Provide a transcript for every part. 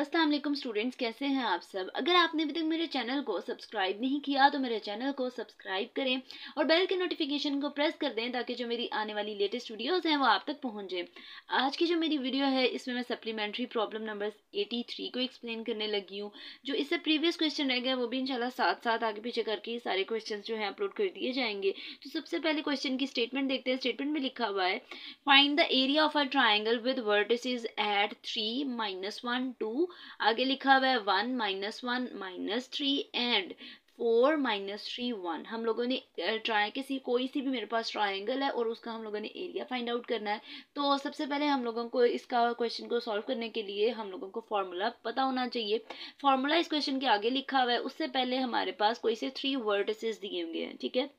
अस्सलाम वालेकुम स्टूडेंट्स कैसे हैं आप सब अगर आपने अभी तक मेरे चैनल को सब्सक्राइब नहीं किया तो मेरे चैनल को सब्सक्राइब करें और बेल के नोटिफिकेशन को प्रेस कर दें ताकि जो मेरी आने वाली लेटेस्ट वीडियोस हैं वो आप तक पहुंच आज की जो मेरी वीडियो है इसमें मैं सप्लीमेंट्री प्रॉब्लम नंबर 83 को एक्सप्लेन करने लगी हूँ जो इससे प्रीवियस क्वेश्चन रह गए वो भी इनशाला साथ साथ आगे पीछे करके सारे क्वेश्चन जो है अपलोड कर दिए जाएंगे तो सबसे पहले क्वेश्चन की स्टेटमेंट देखते हैं स्टेटमेंट में लिखा हुआ है find the area of a triangle with is at three minus one two आगे लिखा हुआ है one minus one minus three and four minus three one हम लोगों ने ट्राई किसी कोई सी भी मेरे पास ट्राइंगल है और उसका हम लोगों ने एरिया फाइंड आउट करना है तो सबसे पहले हम लोगों को इसका क्वेश्चन को सॉल्व करने के लिए हम लोगों को फार्मूला पता होना चाहिए फार्मूला इस क्वेश्चन के आगे लिखा हुआ है उससे पहले हमारे पास कोई से थ्री वर्टिसेस दिए होंगे ठीक है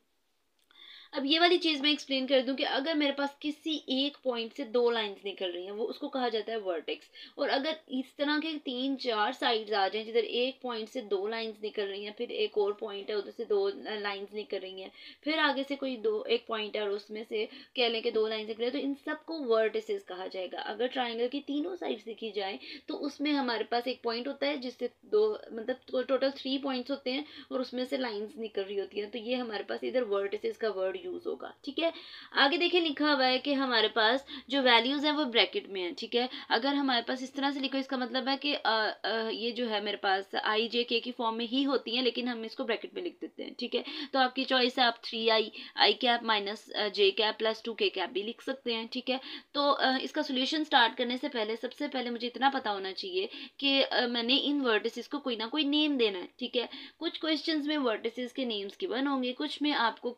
अब ये वाली चीज़ मैं एक्सप्लेन कर दूं कि अगर मेरे पास किसी एक पॉइंट से दो लाइंस निकल रही हैं वो उसको कहा जाता है वर्टेक्स और अगर इस तरह के तीन चार साइड्स आ जाएं जिधर एक पॉइंट से दो लाइंस निकल रही हैं फिर एक और पॉइंट है उधर से दो लाइंस निकल रही हैं फिर आगे से कोई दो एक पॉइंट है और उसमें से कह लें कि दो लाइन्स निकल रही तो इन सबको वर्टिसेस कहा जाएगा अगर ट्राइंगल की तीनों साइड्स दिखी जाए तो उसमें हमारे पास एक पॉइंट होता है जिससे दो मतलब टोटल थ्री पॉइंट्स होते हैं और उसमें से लाइन्स निकल रही होती हैं तो ये हमारे पास इधर वर्टिसेस का वर्ड वर्ड यूज़ होगा ठीक है आगे देखिए लिखा हुआ है कि हमारे पास जो वैल्यूज़ है वो ब्रैकेट में है ठीक है अगर हमारे पास इस तरह से लिखो इसका मतलब है कि आ, आ, ये जो है मेरे पास आई जे के की फॉर्म में ही होती है लेकिन हम इसको ब्रैकेट में लिख देते हैं ठीक है तो आपकी चॉइस है आप three I I cap minus J cap plus two K cap भी लिख सकते हैं ठीक है तो आ, इसका सोल्यूशन स्टार्ट करने से पहले सबसे पहले मुझे इतना पता होना चाहिए कि आ, मैंने इन वर्टिसेस को कोई ना कोई नेम देना है ठीक है कुछ क्वेश्चन में वर्टिसेस के नेम्स गिवन होंगे कुछ में आपको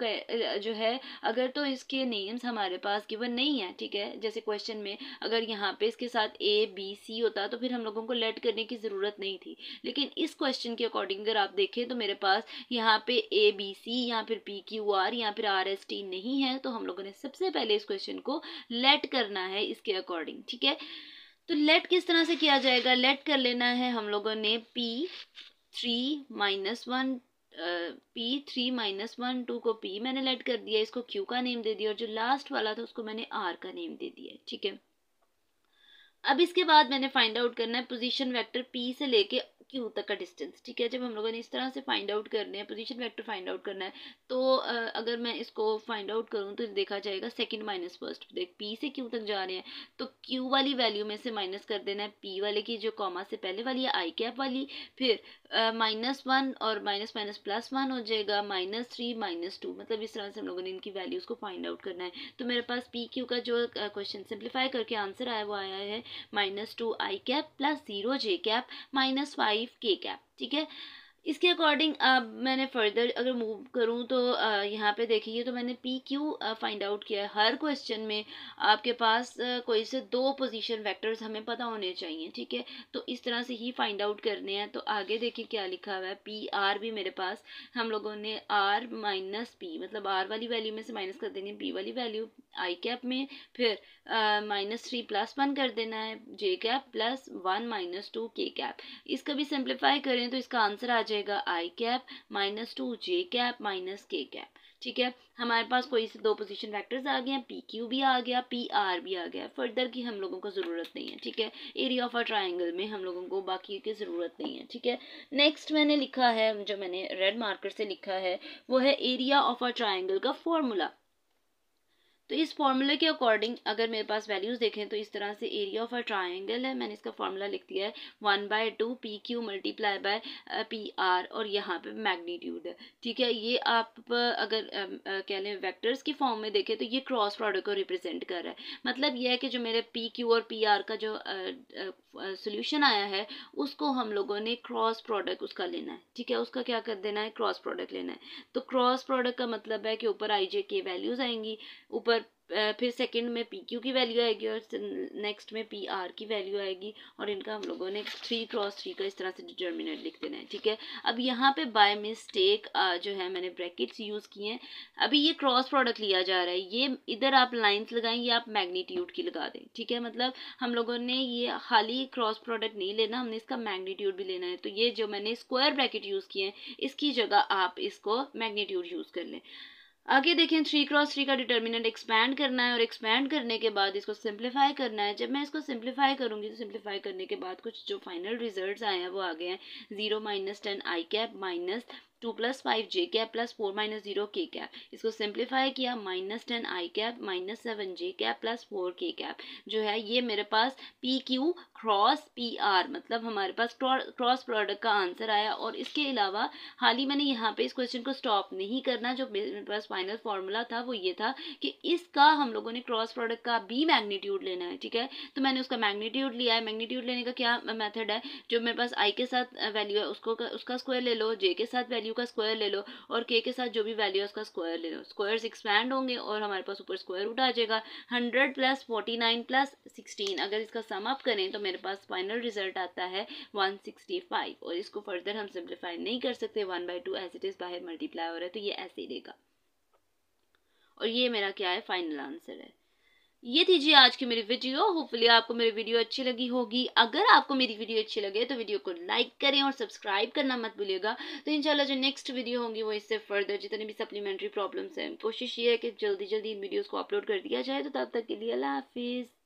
जो जो है अगर तो इसके नेम्स हमारे पास गिवन नहीं है ठीक है जैसे क्वेश्चन में अगर यहाँ पे इसके साथ ए बी सी होता तो फिर हम लोगों को लेट करने की ज़रूरत नहीं थी लेकिन इस क्वेश्चन के अकॉर्डिंग अगर आप देखें तो मेरे पास यहाँ पे ए बी सी या फिर पी क्यू आर या फिर आर एस टी नहीं है तो हम लोगों ने सबसे पहले इस क्वेश्चन को लेट करना है इसके अकॉर्डिंग ठीक है तो लेट किस तरह से किया जाएगा लेट कर लेना है हम लोगों ने P three minus one P three minus one two को पी मैंने लेट कर दिया इसको क्यू का नेम दे दिया और जो लास्ट वाला था उसको मैंने आर का नेम दे दिया ठीक है अब इसके बाद मैंने फाइंड आउट करना है पोजीशन वेक्टर पी से लेके क्यू तक का डिस्टेंस ठीक है जब हम लोगों ने इस तरह से फाइंड आउट करने हैं पोजिशन वैक्टर फाइंड आउट करना है तो अगर मैं इसको फाइंड आउट करूँ तो देखा जाएगा सेकेंड माइनस फर्स्ट देख पी से क्यू तक जा रहे हैं तो क्यू वाली वैल्यू में से माइनस कर देना है पी वाले की जो कॉमा से पहले वाली है आई कैप वाली फिर माइनस वन और माइनस माइनस प्लस वन हो जाएगा माइनस थ्री माइनस टू मतलब इस तरह से हम लोगों ने इनकी वैल्यूज़ को फाइंड आउट करना है तो मेरे पास पी क्यू का जो क्वेश्चन सिंप्लीफाई करके आंसर आया वो आया है minus two I cap plus zero J cap minus five five K cap ठीक है इसके अकॉर्डिंग अब मैंने फर्दर अगर मूव करूँ तो यहाँ पे देखिए तो मैंने पी क्यू फाइंड आउट किया है हर क्वेश्चन में आपके पास कोई से दो पोजीशन वेक्टर्स हमें पता होने चाहिए ठीक है तो इस तरह से ही फाइंड आउट करने हैं तो आगे देखिए क्या लिखा हुआ है पी आर भी मेरे पास हम लोगों ने आर माइनस पी मतलब आर वाली वैल्यू में से माइनस कर देनी है पी वाली वैल्यू आई कैप में फिर माइनस थ्री प्लस वन कर देना है J cap plus one minus two K cap इसका भी सिंप्लीफाई करें तो इसका आंसर आ जाएगा I cap minus two J cap minus K cap ठीक है हमारे पास कोई से दो पोजीशन वेक्टर्स आ गए हैं पी क्यू भी आ गया पी आर भी आ गया फर्दर की हम लोगों को ज़रूरत नहीं है ठीक है एरिया ऑफ अ ट्राइंगल में हम लोगों को बाकी की ज़रूरत नहीं है ठीक है नेक्स्ट मैंने लिखा है जो मैंने रेड मार्कर से लिखा है वो है एरिया ऑफ अ ट्राइंगल का फॉर्मूला तो इस फॉर्मूले के अकॉर्डिंग अगर मेरे पास वैल्यूज़ देखें तो इस तरह से एरिया ऑफ अ ट्राइंगल है मैंने इसका फॉर्मूला लिख दिया है one by two P Q multiply by P R और यहाँ पे मैग्नीट्यूड है ठीक है ये आप अगर कह लें वैक्टर्स की फॉर्म में देखें तो ये क्रॉस प्रोडक्ट को रिप्रेजेंट कर रहा है मतलब यह है कि जो मेरे पी क्यू और पी आर का जो सोल्यूशन आया है उसको हम लोगों ने क्रॉस प्रोडक्ट उसका लेना है ठीक है उसका क्या कर देना है क्रॉस प्रोडक्ट लेना है तो क्रॉस प्रोडक्ट का मतलब है कि ऊपर आई जे के वैल्यूज़ आएंगी ऊपर फिर सेकंड में पी क्यू की वैल्यू आएगी और नेक्स्ट में पी आर की वैल्यू आएगी और इनका हम लोगों ने थ्री क्रॉस थ्री का इस तरह से डिटर्मिनेट लिख देना है ठीक है अब यहाँ पे बाय मिस्टेक जो है मैंने ब्रैकेट्स यूज़ किए हैं अभी ये क्रॉस प्रोडक्ट लिया जा रहा है ये इधर आप लाइन्स लगाएं ये आप मैग्नीट्यूड की लगा दें ठीक है मतलब हम लोगों ने ये खाली क्रॉस प्रोडक्ट नहीं लेना हमने इसका मैग्नीट्यूड भी लेना है तो ये जो मैंने स्क्वायर ब्रैकेट यूज़ किए हैं इसकी जगह आप इसको मैग्नीट्यूड यूज़ कर लें आगे देखें थ्री क्रॉस थ्री का डिटर्मिनेंट एक्सपैंड करना है और एक्सपैंड करने के बाद इसको सिंप्लीफाई करना है जब मैं इसको सिंप्लीफाई करूंगी तो सिंप्लीफाई करने के बाद कुछ जो फाइनल रिजल्ट आए हैं वो आ गए हैं zero minus ten I cap minus two plus five J cap plus four minus zero K cap इसको सिंप्लीफाई किया minus ten I cap minus seven J cap plus four K cap जो है ये मेरे पास P Q cross P R मतलब हमारे पास क्रॉस प्रोडक्ट का आंसर आया और इसके अलावा हाल ही मैंने यहाँ पे इस क्वेश्चन को स्टॉप नहीं करना जो मेरे पास फाइनल फॉर्मूला था वो ये था कि इसका हम लोगों ने क्रॉस प्रोडक्ट का भी मैग्नीट्यूड लेना है ठीक है तो मैंने उसका मैग्नीट्यूड लिया है मैग्नीट्यूड लेने का क्या मैथड है जो मेरे पास आई के साथ वैल्यू है उसको उसका स्क्वायर ले लो जे के साथ वैल्यू वैल्यू का स्क्वायर ले लो और के के साथ जो भी वैल्यू है उसका स्क्वायर ले लो स्क्वायर्स एक्सपैंड होंगे और हमारे पास ऊपर स्क्वायर रूट आ जाएगा hundred plus forty nine plus sixteen अगर इसका सम अप करें तो मेरे पास फाइनल रिजल्ट आता है वन सिक्सटी फाइव और इसको फर्दर हम सिंप्लीफाई नहीं कर सकते one by two as it is बाहर मल्टीप्लाई हो रहा है तो ये ऐसे ही देगा और ये मेरा क्या है फाइनल आंसर है ये थी जी आज की मेरी वीडियो होपफुली आपको मेरी वीडियो अच्छी लगी होगी अगर आपको मेरी वीडियो अच्छी लगे तो वीडियो को लाइक करें और सब्सक्राइब करना मत भूलिएगा तो इंशाल्लाह जो नेक्स्ट वीडियो होंगी वो इससे फर्दर जितने भी सप्लीमेंट्री प्रॉब्लम्स हैं कोशिश ये है कि जल्दी जल्दी इन वीडियोज़ को अपलोड कर दिया जाए तो तब तक के लिए अल्लाह हाफिज़